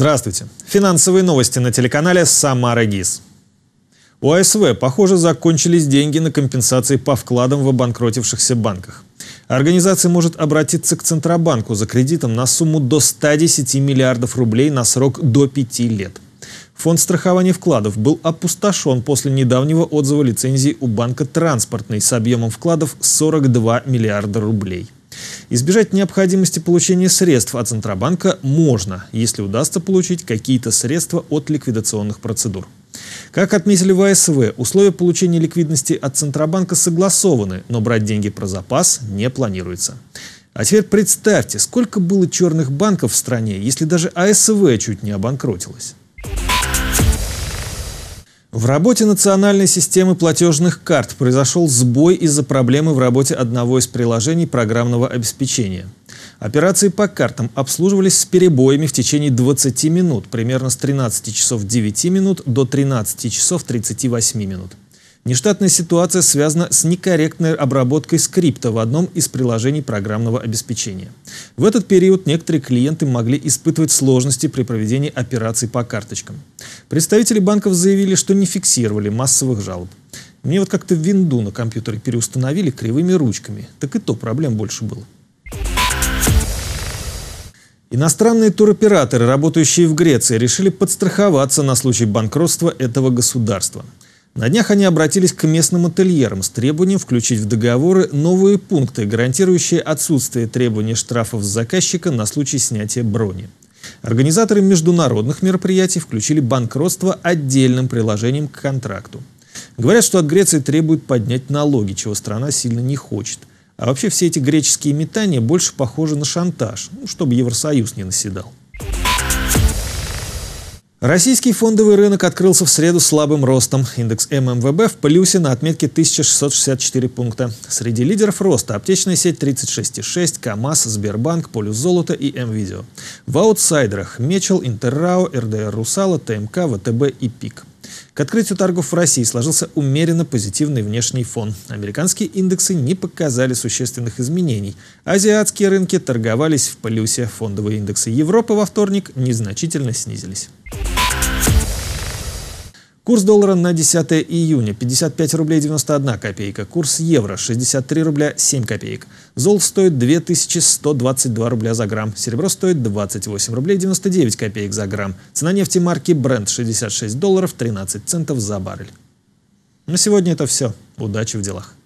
Здравствуйте. Финансовые новости на телеканале «Самара ГИС». У АСВ, похоже, закончились деньги на компенсации по вкладам в обанкротившихся банках. Организация может обратиться к Центробанку за кредитом на сумму до 110 миллиардов рублей на срок до 5 лет. Фонд страхования вкладов был опустошен после недавнего отзыва лицензии у банка «Транспортный» с объемом вкладов 42 миллиарда рублей. Избежать необходимости получения средств от Центробанка можно, если удастся получить какие-то средства от ликвидационных процедур. Как отметили в АСВ, условия получения ликвидности от Центробанка согласованы, но брать деньги про запас не планируется. А теперь представьте, сколько было черных банков в стране, если даже АСВ чуть не обанкротилась. В работе национальной системы платежных карт произошел сбой из-за проблемы в работе одного из приложений программного обеспечения. Операции по картам обслуживались с перебоями в течение 20 минут, примерно с 13 часов 9 минут до 13 часов 38 минут. Нештатная ситуация связана с некорректной обработкой скрипта в одном из приложений программного обеспечения. В этот период некоторые клиенты могли испытывать сложности при проведении операций по карточкам. Представители банков заявили, что не фиксировали массовых жалоб. Мне вот как-то винду на компьютере переустановили кривыми ручками, так и то проблем больше было. Иностранные туроператоры, работающие в Греции, решили подстраховаться на случай банкротства этого государства. На днях они обратились к местным ательерам с требованием включить в договоры новые пункты, гарантирующие отсутствие требований штрафов с заказчика на случай снятия брони. Организаторы международных мероприятий включили банкротство отдельным приложением к контракту. Говорят, что от Греции требуют поднять налоги, чего страна сильно не хочет. А вообще все эти греческие метания больше похожи на шантаж, ну, чтобы Евросоюз не наседал. Российский фондовый рынок открылся в среду слабым ростом. Индекс ММВБ в плюсе на отметке 1664 пункта. Среди лидеров роста аптечная сеть 36,6, КАМАЗ, Сбербанк, Полюс Золота и МВидео. В аутсайдерах Мечел, Интеррао, РДР Русала, ТМК, ВТБ и ПИК. К открытию торгов в России сложился умеренно позитивный внешний фон. Американские индексы не показали существенных изменений. Азиатские рынки торговались в полюсе. Фондовые индексы Европы во вторник незначительно снизились. Курс доллара на 10 июня 55 рублей 91 копейка. Курс евро 63 рубля 7 копеек. Золото стоит 2122 рубля за грамм. Серебро стоит 28 рублей 99 копеек за грамм. Цена нефти марки Brent 66 долларов 13 центов за баррель. На сегодня это все. Удачи в делах.